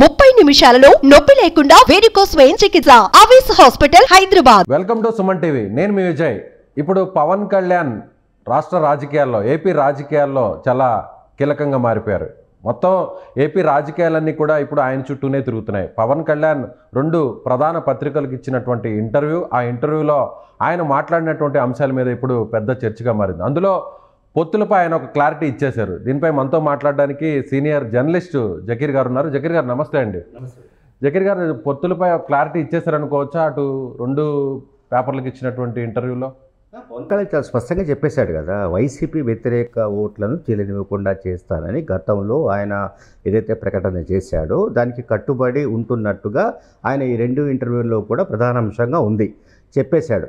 ముప్పై నిమిషాలలో నొప్పి లేకుండా వేడికోస్ వెయిన్ చికిత్స ఆవేశ hospital Hyderabad welcome to Suman TV నేను మీ విజయ్ ఇప్పుడు పవన్ కళ్యాణ్ రాష్ట్ర రాజకీయాల్లో ఏపీ రాజకీయాల్లో చాలా కీలకంగా మారిపోయారు మొత్తం ఏపీ రాజకీయాలన్నీ కూడా ఇప్పుడు ఆయన చుట్టూనే తిరుగుతున్నాయి పవన్ కళ్యాణ్ రెండు ప్రధాన పత్రికలకు ఇచ్చినటువంటి ఇంటర్వ్యూ ఆ ఇంటర్వ్యూలో ఆయన మాట్లాడినటువంటి అంశాల మీద ఇప్పుడు పెద్ద చర్చగా మారింది అందులో పొత్తులపై ఆయన ఒక క్లారిటీ ఇచ్చేశారు దీనిపై మనతో మాట్లాడడానికి సీనియర్ జర్నలిస్టు జకీర్ గారు ఉన్నారు జకీర్ గారు నమస్తే అండి జకీర్ గారు పొత్తులపై క్లారిటీ ఇచ్చేశారు అనుకోవచ్చా అటు రెండు పేపర్లకు ఇచ్చినటువంటి ఇంటర్వ్యూలో పవన్ కళ్యాణ్ చాలా స్పష్టంగా చెప్పేశాడు కదా వైసీపీ వ్యతిరేక ఓట్లను చెల్లనివ్వకుండా చేస్తానని గతంలో ఆయన ఏదైతే ప్రకటన చేశాడో దానికి కట్టుబడి ఉంటున్నట్టుగా ఆయన ఈ రెండు ఇంటర్వ్యూల్లో కూడా ప్రధాన అంశంగా ఉంది చెప్పేశాడు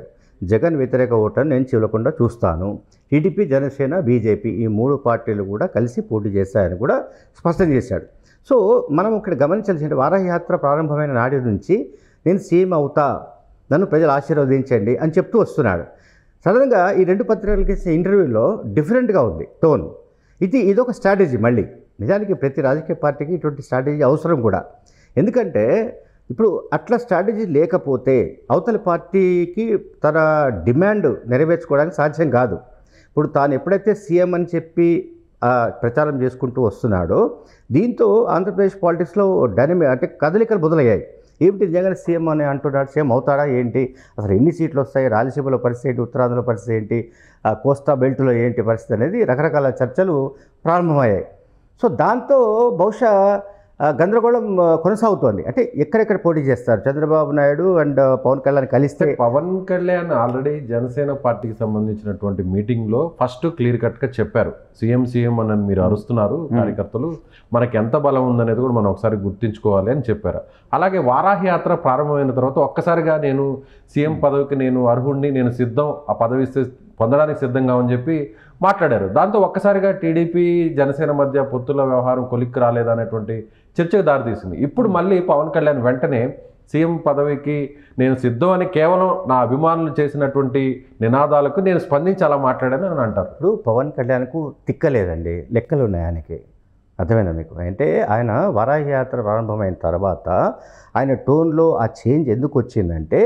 జగన్ వ్యతిరేక ఓటర్ నేను చివలకుండా చూస్తాను టీడీపీ జనసేన బీజేపీ ఈ మూడు పార్టీలు కూడా కలిసి పోటీ చేస్తాయని కూడా స్పష్టం చేశాడు సో మనం ఇక్కడ గమనించాల్సిన వారాహయాత్ర ప్రారంభమైన నాటి నుంచి నేను సీఎం అవుతా నన్ను ప్రజలు ఆశీర్వదించండి అని చెప్తూ వస్తున్నాడు సడన్గా ఈ రెండు పత్రికలకి ఇచ్చే ఇంటర్వ్యూలో డిఫరెంట్గా ఉంది టోన్ ఇది ఇదొక స్ట్రాటజీ మళ్ళీ నిజానికి ప్రతి రాజకీయ పార్టీకి ఇటువంటి స్ట్రాటజీ అవసరం కూడా ఎందుకంటే ఇప్పుడు అట్లా స్ట్రాటజీ లేకపోతే అవతల పార్టీకి తన డిమాండ్ నెరవేర్చుకోవడానికి సాధ్యం కాదు ఇప్పుడు తాను ఎప్పుడైతే సీఎం అని చెప్పి ప్రచారం చేసుకుంటూ వస్తున్నాడో దీంతో ఆంధ్రప్రదేశ్ పాలిటిక్స్లో డైనమి అంటే కదలికలు మొదలయ్యాయి ఏమిటి నిజంగానే సీఎం అని అంటున్నాడు సీఎం అవుతాడా ఏంటి అసలు ఎన్ని సీట్లు వస్తాయి రాయలసీమలో పరిస్థితి ఏంటి ఉత్తరాంధ్రలో పరిస్థితి ఏంటి కోస్తా బెల్ట్లో ఏంటి పరిస్థితి అనేది రకరకాల చర్చలు ప్రారంభమయ్యాయి సో దాంతో బహుశా గందరగోళం కొనసాగుతోంది అంటే ఎక్కడెక్కడ పోటీ చేస్తారు చంద్రబాబు నాయుడు అండ్ పవన్ కళ్యాణ్ కలిస్తే పవన్ కళ్యాణ్ ఆల్రెడీ జనసేన పార్టీకి సంబంధించినటువంటి మీటింగ్లో ఫస్ట్ క్లియర్ కట్గా చెప్పారు సీఎం సీఎం అని మీరు అరుస్తున్నారు కార్యకర్తలు మనకి ఎంత బలం ఉందనేది కూడా మనం ఒకసారి గుర్తించుకోవాలి అని చెప్పారు అలాగే వారాహి యాత్ర ప్రారంభమైన తర్వాత ఒక్కసారిగా నేను సీఎం పదవికి నేను అర్హుడిని నేను సిద్ధం ఆ పదవి పొందడానికి సిద్ధంగా అని చెప్పి మాట్లాడారు దాంతో ఒక్కసారిగా టీడీపీ జనసేన మధ్య పొత్తుల వ్యవహారం కొలిక్కి రాలేదనేటువంటి చర్చకు దారితీసింది ఇప్పుడు hmm. మళ్ళీ పవన్ కళ్యాణ్ వెంటనే సీఎం పదవికి నేను సిద్ధం అని కేవలం నా అభిమానులు చేసినటువంటి నినాదాలకు నేను స్పందించి అలా మాట్లాడాను అని అంటారు ఇప్పుడు పవన్ కళ్యాణ్కు తిక్కలేదండి లెక్కలు ఉన్నాయి ఆయనకి అర్థమైనా మీకు అంటే ఆయన వరాహ యాత్ర ప్రారంభమైన తర్వాత ఆయన టోన్లో ఆ చేంజ్ ఎందుకు వచ్చిందంటే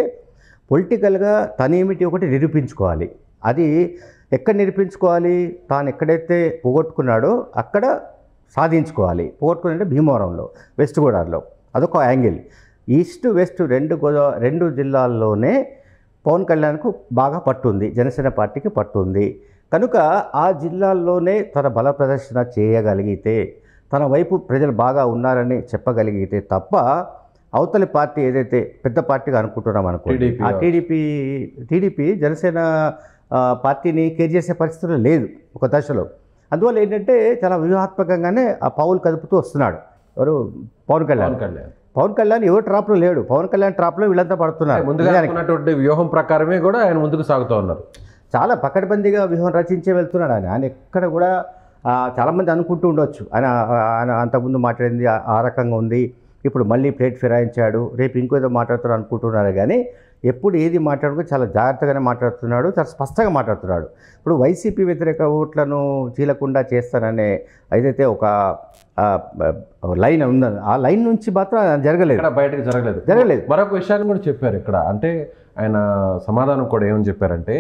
పొలిటికల్గా తనేమిటి ఒకటి నిరూపించుకోవాలి అది ఎక్కడ నిరూపించుకోవాలి తాను ఎక్కడైతే పోగొట్టుకున్నాడో అక్కడ సాధించుకోవాలి అంటే భీమవరంలో వెస్ట్ గోదావరిలో అదొక యాంగిల్ ఈస్ట్ వెస్ట్ రెండు గోదా రెండు జిల్లాల్లోనే పవన్ కళ్యాణ్కు బాగా పట్టుంది జనసేన పార్టీకి పట్టుంది కనుక ఆ జిల్లాల్లోనే తన బల ప్రదర్శన చేయగలిగితే తన వైపు ప్రజలు బాగా ఉన్నారని చెప్పగలిగితే తప్ప అవతలి పార్టీ ఏదైతే పెద్ద పార్టీగా అనుకుంటున్నాం అనుకో ఆ టీడీపీ టీడీపీ జనసేన పార్టీని కేర్ చేసే పరిస్థితులు లేదు ఒక దశలో అందువల్ల ఏంటంటే చాలా వ్యూహాత్మకంగానే ఆ పావులు కదుపుతూ వస్తున్నాడు ఎవరు పవన్ కళ్యాణ్ కళ్యాణ్ పవన్ కళ్యాణ్ ఎవరు ట్రాప్లో లేడు పవన్ కళ్యాణ్ ట్రాప్లో వీళ్ళంతా పడుతున్నారు ముందుగా వ్యూహం ప్రకారమే కూడా ఆయన ముందుకు సాగుతూ ఉన్నారు చాలా పకడ్బందీగా వ్యూహం రచించే వెళ్తున్నాడు ఆయన ఆయన ఎక్కడ కూడా చాలామంది అనుకుంటూ ఉండొచ్చు ఆయన ఆయన అంతకుముందు మాట్లాడింది ఆ రకంగా ఉంది ఇప్పుడు మళ్ళీ ప్లేట్ ఫిరాయించాడు రేపు ఇంకో ఏదో మాట్లాడుతారు అనుకుంటున్నారు కానీ ఎప్పుడు ఏది మాట్లాడుకో చాలా జాగ్రత్తగానే మాట్లాడుతున్నాడు చాలా స్పష్టంగా మాట్లాడుతున్నాడు ఇప్పుడు వైసీపీ వ్యతిరేక ఓట్లను చీలకుండా చేస్తాననే ఏదైతే ఒక లైన్ ఉందని ఆ లైన్ నుంచి మాత్రం జరగలేదు బయటకు జరగలేదు జరగలేదు మరొక విషయాన్ని కూడా చెప్పారు ఇక్కడ అంటే ఆయన సమాధానం కూడా ఏమని చెప్పారంటే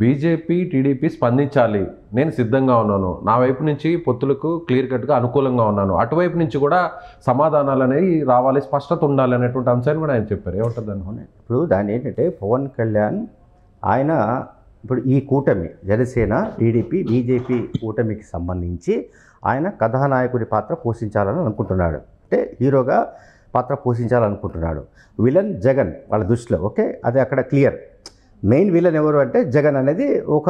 బీజేపీ టీడీపీ స్పందించాలి నేను సిద్ధంగా ఉన్నాను నా వైపు నుంచి పొత్తులకు క్లియర్ కట్గా అనుకూలంగా ఉన్నాను అటువైపు నుంచి కూడా సమాధానాలు అనేవి రావాలి స్పష్టత ఉండాలి అనేటువంటి అంశాన్ని కూడా ఆయన చెప్పారు ఏమంటుంది అనుకోని ఇప్పుడు దాని ఏంటంటే పవన్ కళ్యాణ్ ఆయన ఇప్పుడు ఈ కూటమి జనసేన టీడీపీ బీజేపీ కూటమికి సంబంధించి ఆయన కథానాయకుడి పాత్ర పోషించాలని అనుకుంటున్నాడు అంటే హీరోగా పాత్ర పోషించాలనుకుంటున్నాడు విలన్ జగన్ వాళ్ళ దృష్టిలో ఓకే అది అక్కడ క్లియర్ మెయిన్ విలన్ ఎవరు అంటే జగన్ అనేది ఒక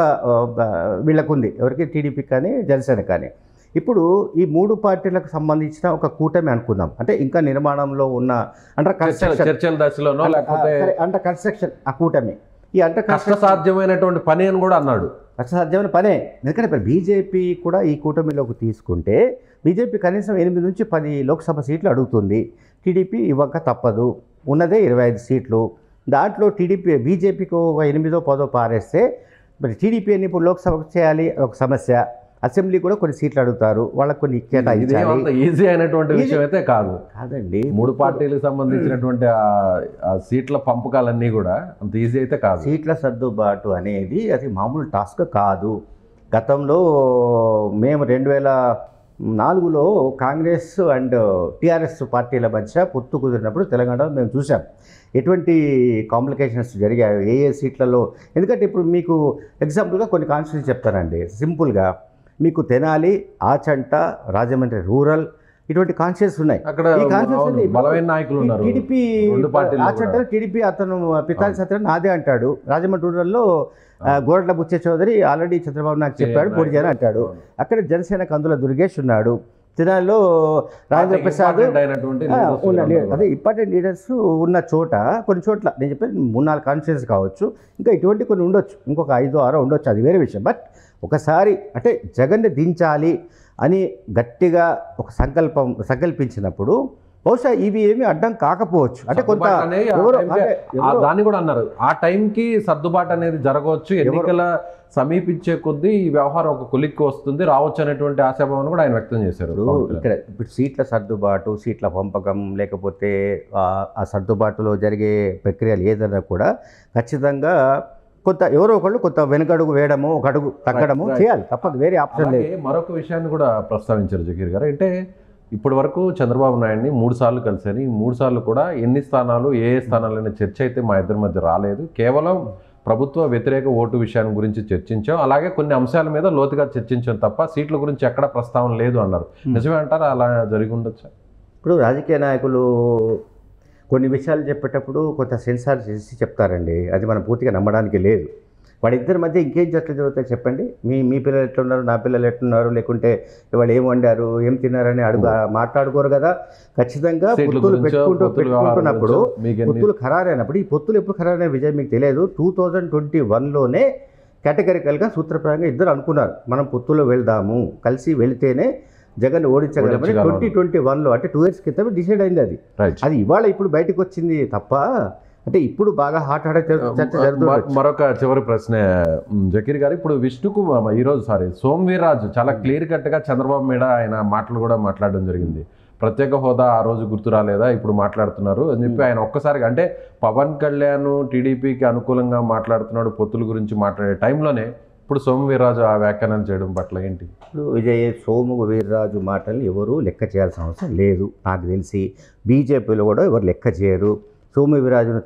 వీళ్ళకుంది ఎవరికి టీడీపీ కానీ జనసేన కానీ ఇప్పుడు ఈ మూడు పార్టీలకు సంబంధించిన ఒక కూటమి అనుకుందాం అంటే ఇంకా నిర్మాణంలో ఉన్న అంటే కన్స్ట్రక్షన్ చర్చల దశలోనో అంటే కన్స్ట్రక్షన్ ఆ కూటమి ఈ అంటే కష్ట సాధ్యమైనటువంటి పని అని కూడా అన్నాడు కష్టసాధ్యమైన పనే ఎందుకంటే బీజేపీ కూడా ఈ కూటమిలోకి తీసుకుంటే బీజేపీ కనీసం ఎనిమిది నుంచి పది లోక్సభ సీట్లు అడుగుతుంది టీడీపీ ఇవ్వక తప్పదు ఉన్నదే ఇరవై ఐదు సీట్లు దాంట్లో టీడీపీ బీజేపీకి ఒక ఎనిమిదో పదో పారేస్తే మరి టీడీపీ అని ఇప్పుడు లోక్సభకు చేయాలి ఒక సమస్య అసెంబ్లీ కూడా కొన్ని సీట్లు అడుగుతారు వాళ్ళకు కొన్ని ఈజీ అయినటువంటి విషయం అయితే కాదు కాదండి మూడు పార్టీలకు సంబంధించినటువంటి సీట్ల పంపకాలన్నీ కూడా అంత ఈజీ అయితే కాదు సీట్ల సర్దుబాటు అనేది అది మామూలు టాస్క్ కాదు గతంలో మేము రెండు వేల నాలుగులో కాంగ్రెస్ అండ్ టీఆర్ఎస్ పార్టీల మధ్య పొత్తు కుదిరినప్పుడు తెలంగాణలో మేము చూసాం ఎటువంటి కాంప్లికేషన్స్ జరిగాయి ఏ ఏ సీట్లలో ఎందుకంటే ఇప్పుడు మీకు ఎగ్జాంపుల్గా కొన్ని కాన్స్టిట్యూన్స్ చెప్తానండి సింపుల్గా మీకు తెనాలి ఆచంట రాజమండ్రి రూరల్ ఇటువంటి కాన్షియస్ ఉన్నాయి అక్కడ కాన్షియస్ టీడీపీ టీడీపీ అతను పితాని సత్యనారాయణ నాదే అంటాడు రాజమండ్రి రూరల్లో గోడల బుచ్చే చౌదరి ఆల్రెడీ చంద్రబాబు నాయుడు చెప్పాడు పొడిచాను అంటాడు అక్కడ జనసేన కందుల దుర్గేష్ ఉన్నాడు తినాల్లో రాజేంద్ర ప్రసాద్ అదే ఇంపార్టెంట్ లీడర్స్ ఉన్న చోట కొన్ని చోట్ల నేను చెప్పేది మూడు నాలుగు కాన్ఫరెన్స్ కావచ్చు ఇంకా ఇటువంటి కొన్ని ఉండొచ్చు ఇంకొక ఐదు ఆరో ఉండొచ్చు అది వేరే విషయం బట్ ఒకసారి అంటే జగన్ని దించాలి అని గట్టిగా ఒక సంకల్పం సంకల్పించినప్పుడు బహుశా ఇవి ఏమి అడ్డం కాకపోవచ్చు అంటే కొంత దాన్ని కూడా అన్నారు ఆ టైంకి సర్దుబాటు అనేది జరగవచ్చు ఎన్నికల సమీపించే కొద్దీ ఈ వ్యవహారం ఒక కులిక్కి వస్తుంది రావచ్చు అనేటువంటి ఆశాభావం కూడా ఆయన వ్యక్తం చేశారు ఇక్కడ ఇప్పుడు సీట్ల సర్దుబాటు సీట్ల పంపకం లేకపోతే ఆ సర్దుబాటులో జరిగే ప్రక్రియలు ఏదైనా కూడా ఖచ్చితంగా కొంత ఎవరో ఒకళ్ళు కొంత వెనుకడుగు వేయడము ఒక అడుగు తగ్గడము చేయాలి తప్పదు వేరే ఆప్షన్ లేదు మరొక విషయాన్ని కూడా ప్రస్తావించారు జగీర్ గారు అంటే ఇప్పటి వరకు చంద్రబాబు నాయుడిని మూడు సార్లు కలిశాను ఈ మూడు సార్లు కూడా ఎన్ని స్థానాలు ఏ ఏ స్థానాలైన చర్చ అయితే మా ఇద్దరి మధ్య రాలేదు కేవలం ప్రభుత్వ వ్యతిరేక ఓటు విషయాన్ని గురించి చర్చించాం అలాగే కొన్ని అంశాల మీద లోతుగా చర్చించాం తప్ప సీట్ల గురించి ఎక్కడ ప్రస్తావన లేదు అన్నారు నిజమే అంటారా అలా జరిగి ఉండొచ్చా ఇప్పుడు రాజకీయ నాయకులు కొన్ని విషయాలు చెప్పేటప్పుడు కొంత సెన్సార్ చేసి చెప్తారండి అది మనం పూర్తిగా నమ్మడానికి లేదు వాళ్ళిద్దరి మధ్య ఇంకేం చర్చలు జరుగుతాయి చెప్పండి మీ మీ పిల్లలు ఎట్లున్నారు నా పిల్లలు ఎట్లున్నారు లేకుంటే వాళ్ళు ఏం వండారు ఏం తిన్నారని అడుగు మాట్లాడుకోరు కదా ఖచ్చితంగా పొత్తులు పెట్టుకుంటూ పెట్టుకుంటున్నప్పుడు పొత్తులు ఖరారైనప్పుడు ఈ పొత్తులు ఎప్పుడు ఖరారైన విజయం మీకు తెలియదు టూ థౌజండ్ ట్వంటీ వన్లోనే కేటగరికల్గా సూత్రప్రాయంగా ఇద్దరు అనుకున్నారు మనం పొత్తులో వెళ్దాము కలిసి వెళితేనే జగన్ ఓడించగలమని ట్వంటీ ట్వంటీ వన్లో అంటే టూ ఇయర్స్ క్రితం డిసైడ్ అయింది అది అది ఇవాళ ఇప్పుడు బయటకు వచ్చింది తప్ప అంటే ఇప్పుడు బాగా హాట్ హాట్ మరొక చివరి ప్రశ్న జకీర్ గారు ఇప్పుడు విష్ణు కుమార్ ఈరోజు సారీ సోమవీరాజు చాలా క్లియర్ కట్గా చంద్రబాబు మీద ఆయన మాటలు కూడా మాట్లాడడం జరిగింది ప్రత్యేక హోదా ఆ రోజు గుర్తు రాలేదా ఇప్పుడు మాట్లాడుతున్నారు అని చెప్పి ఆయన ఒక్కసారిగా అంటే పవన్ కళ్యాణ్ టీడీపీకి అనుకూలంగా మాట్లాడుతున్నాడు పొత్తుల గురించి మాట్లాడే టైంలోనే ఇప్పుడు సోము వీర్రాజు ఆ వ్యాఖ్యానం చేయడం పట్ల ఏంటి ఇప్పుడు విజయ్ సోము వీర్రాజు మాటలు ఎవరు లెక్క చేయాల్సిన అవసరం లేదు నాకు తెలిసి బీజేపీలో కూడా ఎవరు లెక్క చేయరు సోము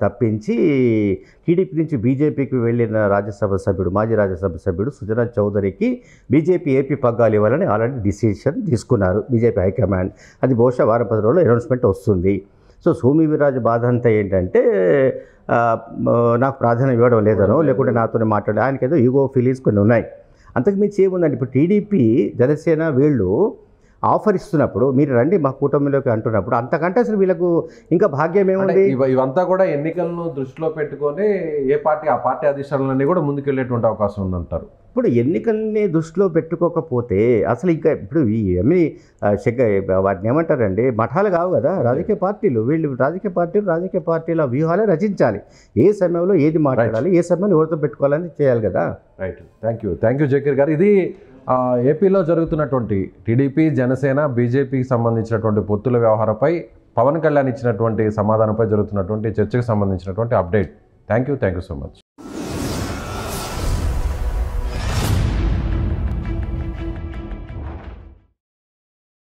తప్పించి టీడీపీ నుంచి బీజేపీకి వెళ్ళిన రాజ్యసభ సభ్యుడు మాజీ రాజ్యసభ సభ్యుడు సుజనా చౌదరికి బీజేపీ ఏపీ పగ్గాలు ఇవ్వాలని ఆల్రెడీ డిసిషన్ తీసుకున్నారు బీజేపీ హైకమాండ్ అది బహుశా వారం పది రోజుల్లో అనౌన్స్మెంట్ వస్తుంది సో సోమి వీరాజు బాధ అంతా ఏంటంటే నాకు ప్రాధాన్యం ఇవ్వడం లేదనో లేకుంటే నాతోనే మాట్లాడే ఆయనకేదో ఈగో ఫీలింగ్స్ కొన్ని ఉన్నాయి అంతకు మించి ఏముందండి ఇప్పుడు టీడీపీ జనసేన వీళ్ళు ఆఫర్ ఇస్తున్నప్పుడు మీరు రండి మా కూటమిలోకి అంటున్నప్పుడు అంతకంటే అసలు వీళ్ళకు ఇంకా భాగ్యం ఏముంది ఇవంతా కూడా ఎన్నికలను దృష్టిలో పెట్టుకొని ఏ పార్టీ ఆ పార్టీ అధిష్టానాలన్నీ కూడా ముందుకెళ్ళేటువంటి అవకాశం ఉందంటారు ఇప్పుడు ఎన్నికల్ని దృష్టిలో పెట్టుకోకపోతే అసలు ఇంకా ఇప్పుడు ఏమి శక్ వాటిని ఏమంటారండి మఠాలు కావు కదా రాజకీయ పార్టీలు వీళ్ళు రాజకీయ పార్టీలు రాజకీయ పార్టీల వ్యూహాలే రచించాలి ఏ సమయంలో ఏది మాట్లాడాలి ఏ సమయంలో ఎవరితో పెట్టుకోవాలని చేయాలి కదా right thank you thank you జగర్ గారు ఇది ఏపీలో జరుగుతున్నటువంటి టీడీపీ జనసేన బీజేపీకి సంబంధించినటువంటి పొత్తుల వ్యవహారంపై పవన్ కళ్యాణ్ ఇచ్చినటువంటి సమాధానంపై జరుగుతున్నటువంటి చర్చకు సంబంధించినటువంటి update thank you thank you so much